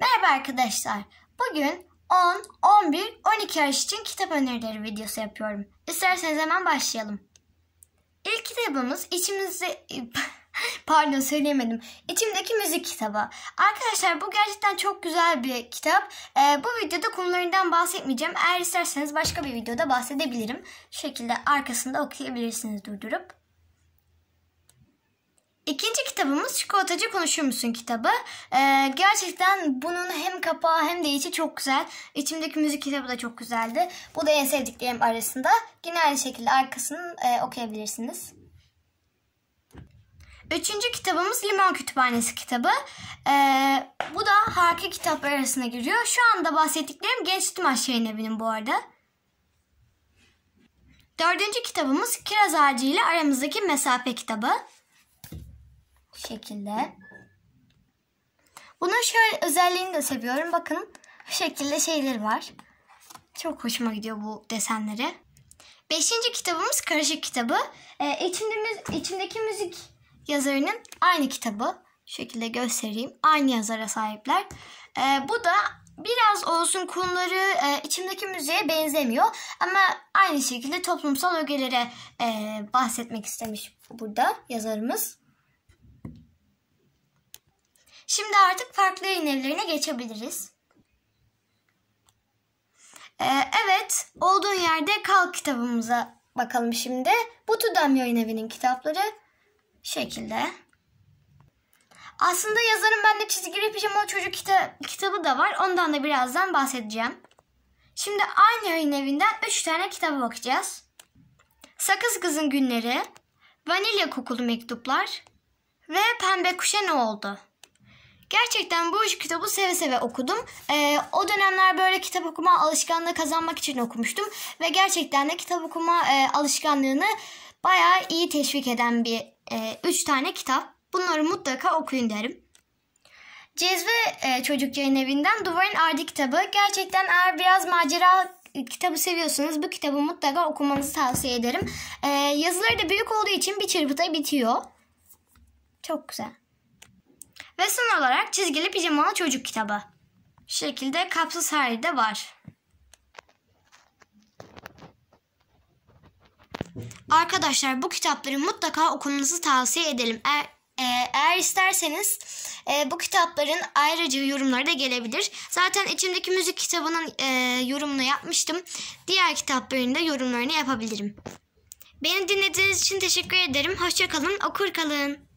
Merhaba arkadaşlar. Bugün 10, 11, 12 yaş için kitap önerileri videosu yapıyorum. İsterseniz hemen başlayalım. İlk kitabımız içimizde... Pardon söyleyemedim. İçimdeki müzik kitabı. Arkadaşlar bu gerçekten çok güzel bir kitap. Ee, bu videoda konularından bahsetmeyeceğim. Eğer isterseniz başka bir videoda bahsedebilirim. Şu şekilde arkasında okuyabilirsiniz durdurup. İkinci kitabımız Çikolatacı Konuşur Musun kitabı. Ee, gerçekten bunun hem kapağı hem de içi çok güzel. İçimdeki müzik kitabı da çok güzeldi. Bu da en sevdiklerim arasında. Yine aynı şekilde arkasını e, okuyabilirsiniz. Üçüncü kitabımız Limon Kütüphanesi kitabı. Ee, bu da harika kitaplar arasına giriyor. Şu anda bahsettiklerim Genç Tümaş Yayın Evi'nin bu arada. Dördüncü kitabımız Kiraz Ağacı ile Aramızdaki Mesafe kitabı şekilde. Bunun şöyle özelliğini de seviyorum. Bakın bu şekilde şeyler var. Çok hoşuma gidiyor bu desenleri. Beşinci kitabımız karışık kitabı. Ee, içinde, içindeki müzik yazarının aynı kitabı. Şu şekilde göstereyim. Aynı yazara sahipler. Ee, bu da biraz olsun konuları e, içimdeki müziğe benzemiyor. Ama aynı şekilde toplumsal ögelere e, bahsetmek istemiş burada yazarımız. Şimdi artık farklı yayın evlerine geçebiliriz. Ee, evet, olduğun yerde kal kitabımıza bakalım şimdi. Bu Tudem Yayın Evi'nin kitapları şekilde. Aslında yazarın bende çizgili pijamalı çocuk kita kitabı da var. Ondan da birazdan bahsedeceğim. Şimdi aynı yayın evinden 3 tane kitaba bakacağız. Sakız Kızın Günleri, Vanilya Kokulu Mektuplar ve Pembe Kuşa Ne Oldu? Gerçekten bu üç kitabı seve seve okudum. Ee, o dönemler böyle kitap okuma alışkanlığı kazanmak için okumuştum. Ve gerçekten de kitap okuma e, alışkanlığını bayağı iyi teşvik eden bir e, üç tane kitap. Bunları mutlaka okuyun derim. Cezve e, Çocuk Yayın Evi'nden Duvarın Ardı kitabı. Gerçekten eğer biraz macera kitabı seviyorsanız bu kitabı mutlaka okumanızı tavsiye ederim. E, yazıları da büyük olduğu için bir çırpıda bitiyor. Çok güzel. Ve son olarak çizgili pijamalı çocuk kitabı. Şu şekilde kapsız hali de var. Arkadaşlar bu kitapları mutlaka okumanızı tavsiye edelim. Eğer, e, eğer isterseniz e, bu kitapların ayrıca yorumları da gelebilir. Zaten içimdeki müzik kitabının e, yorumunu yapmıştım. Diğer kitapların da yorumlarını yapabilirim. Beni dinlediğiniz için teşekkür ederim. Hoşçakalın, okur kalın.